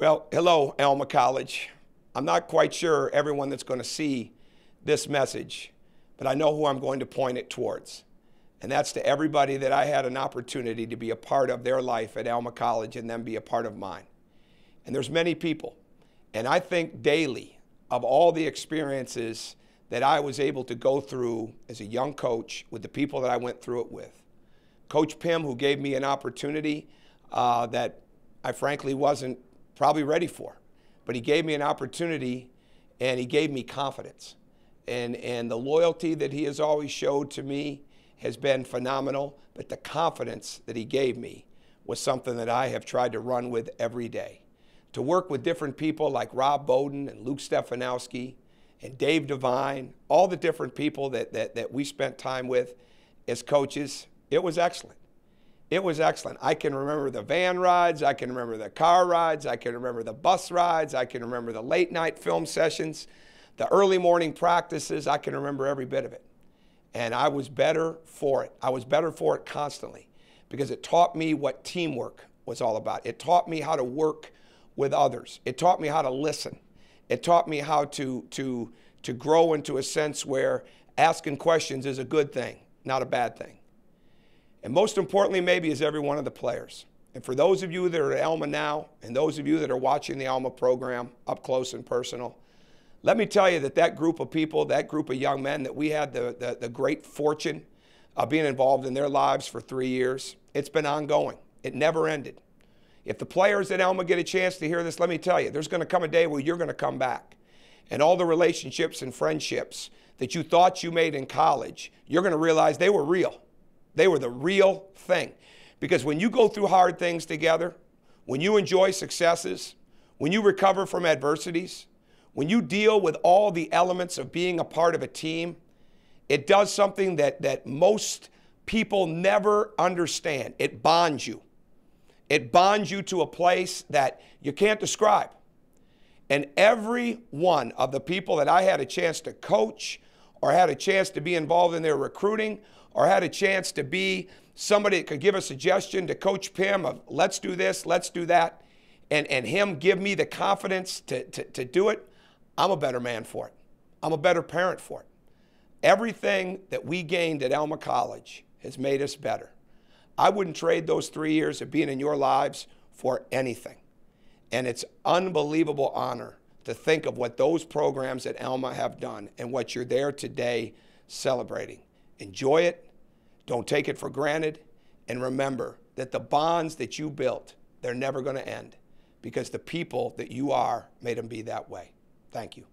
Well, hello, Alma College. I'm not quite sure everyone that's going to see this message, but I know who I'm going to point it towards. And that's to everybody that I had an opportunity to be a part of their life at Alma College and then be a part of mine. And there's many people. And I think daily of all the experiences that I was able to go through as a young coach with the people that I went through it with. Coach Pym, who gave me an opportunity uh, that I frankly wasn't probably ready for. But he gave me an opportunity and he gave me confidence. And, and the loyalty that he has always showed to me has been phenomenal, but the confidence that he gave me was something that I have tried to run with every day. To work with different people like Rob Bowden and Luke Stefanowski and Dave Devine, all the different people that, that, that we spent time with as coaches, it was excellent. It was excellent. I can remember the van rides, I can remember the car rides, I can remember the bus rides, I can remember the late night film sessions, the early morning practices. I can remember every bit of it. And I was better for it. I was better for it constantly because it taught me what teamwork was all about. It taught me how to work with others, it taught me how to listen, it taught me how to, to, to grow into a sense where asking questions is a good thing, not a bad thing. And most importantly, maybe, is every one of the players. And for those of you that are at Alma now, and those of you that are watching the Alma program up close and personal, let me tell you that that group of people, that group of young men that we had the, the, the great fortune of being involved in their lives for three years, it's been ongoing. It never ended. If the players at Alma get a chance to hear this, let me tell you, there's going to come a day where you're going to come back. And all the relationships and friendships that you thought you made in college, you're going to realize they were real they were the real thing. Because when you go through hard things together, when you enjoy successes, when you recover from adversities, when you deal with all the elements of being a part of a team, it does something that, that most people never understand. It bonds you. It bonds you to a place that you can't describe. And every one of the people that I had a chance to coach, or had a chance to be involved in their recruiting or had a chance to be somebody that could give a suggestion to Coach Pim of let's do this, let's do that, and, and him give me the confidence to, to, to do it, I'm a better man for it. I'm a better parent for it. Everything that we gained at Alma College has made us better. I wouldn't trade those three years of being in your lives for anything. And it's unbelievable honor to think of what those programs at Elma have done and what you're there today celebrating. Enjoy it, don't take it for granted, and remember that the bonds that you built, they're never going to end because the people that you are made them be that way. Thank you.